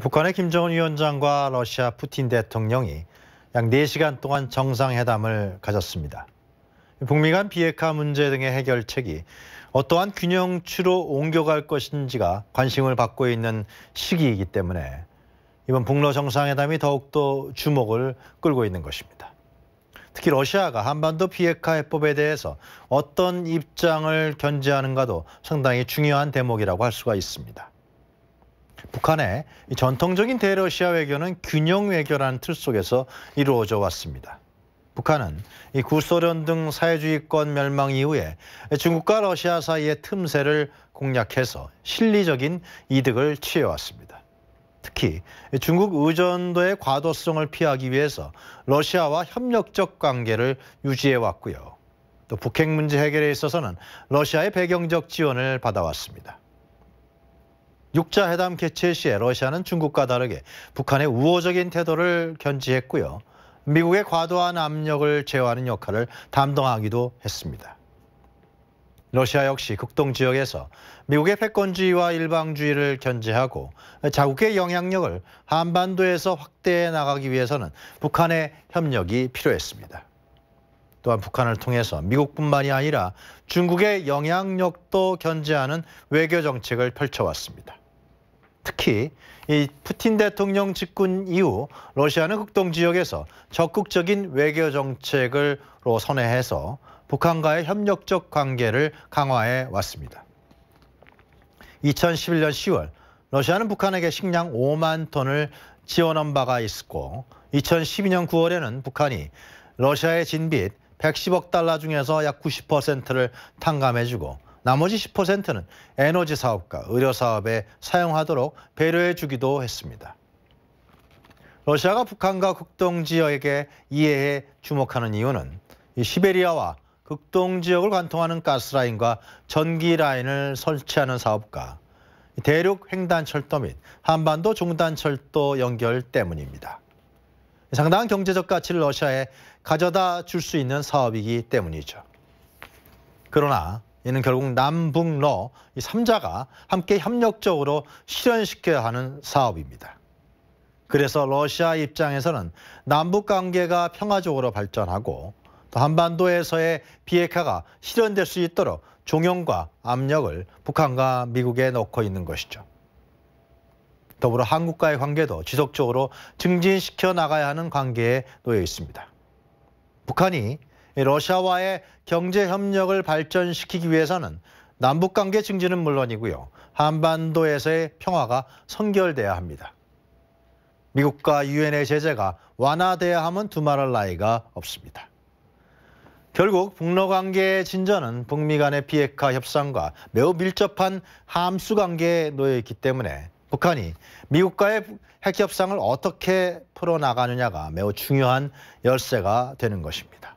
북한의 김정은 위원장과 러시아 푸틴 대통령이 약 4시간 동안 정상회담을 가졌습니다. 북미 간 비핵화 문제 등의 해결책이 어떠한 균형추로 옮겨갈 것인지가 관심을 받고 있는 시기이기 때문에 이번 북러 정상회담이 더욱더 주목을 끌고 있는 것입니다. 특히 러시아가 한반도 비핵화 해법에 대해서 어떤 입장을 견지하는가도 상당히 중요한 대목이라고 할 수가 있습니다. 북한의 전통적인 대러시아 외교는 균형 외교라는 틀 속에서 이루어져 왔습니다. 북한은 이 구소련 등 사회주의권 멸망 이후에 중국과 러시아 사이의 틈새를 공략해서 실리적인 이득을 취해왔습니다. 특히 중국 의존도의 과도성을 피하기 위해서 러시아와 협력적 관계를 유지해왔고요. 또 북핵 문제 해결에 있어서는 러시아의 배경적 지원을 받아왔습니다. 6자 회담 개최 시에 러시아는 중국과 다르게 북한의 우호적인 태도를 견지했고요. 미국의 과도한 압력을 제어하는 역할을 담당하기도 했습니다. 러시아 역시 극동 지역에서 미국의 패권주의와 일방주의를 견제하고 자국의 영향력을 한반도에서 확대해 나가기 위해서는 북한의 협력이 필요했습니다. 또한 북한을 통해서 미국뿐만이 아니라 중국의 영향력도 견제하는 외교 정책을 펼쳐왔습니다. 특히 이 푸틴 대통령 집권 이후 러시아는 극동 지역에서 적극적인 외교 정책을 선회해서 북한과의 협력적 관계를 강화해 왔습니다. 2011년 10월 러시아는 북한에게 식량 5만 톤을 지원한 바가 있었고 2012년 9월에는 북한이 러시아의 진빚 110억 달러 중에서 약 90%를 탕감해주고 나머지 10%는 에너지 사업과 의료 사업에 사용하도록 배려해 주기도 했습니다. 러시아가 북한과 극동 지역에 이해해 주목하는 이유는 시베리아와 극동 지역을 관통하는 가스라인과 전기 라인을 설치하는 사업과 대륙 횡단 철도 및 한반도 중단 철도 연결 때문입니다. 상당한 경제적 가치를 러시아에 가져다 줄 수 있는 사업이기 때문이죠. 그러나 이는 결국 남북러 이 3자가 함께 협력적으로 실현시켜야 하는 사업입니다. 그래서 러시아 입장에서는 남북 관계가 평화적으로 발전하고 또 한반도에서의 비핵화가 실현될 수 있도록 종용과 압력을 북한과 미국에 넣고 있는 것이죠. 더불어 한국과의 관계도 지속적으로 증진시켜 나가야 하는 관계에 놓여 있습니다. 북한이 러시아와의 경제 협력을 발전시키기 위해서는 남북관계 증진은 물론이고요. 한반도에서의 평화가 선결돼야 합니다. 미국과 유엔의 제재가 완화돼야 함은 두말할 나위가 없습니다. 결국 북러 관계의 진전은 북미 간의 비핵화 협상과 매우 밀접한 함수 관계에 놓여 있기 때문에 북한이 미국과의 핵 협상을 어떻게 풀어나가느냐가 매우 중요한 열쇠가 되는 것입니다.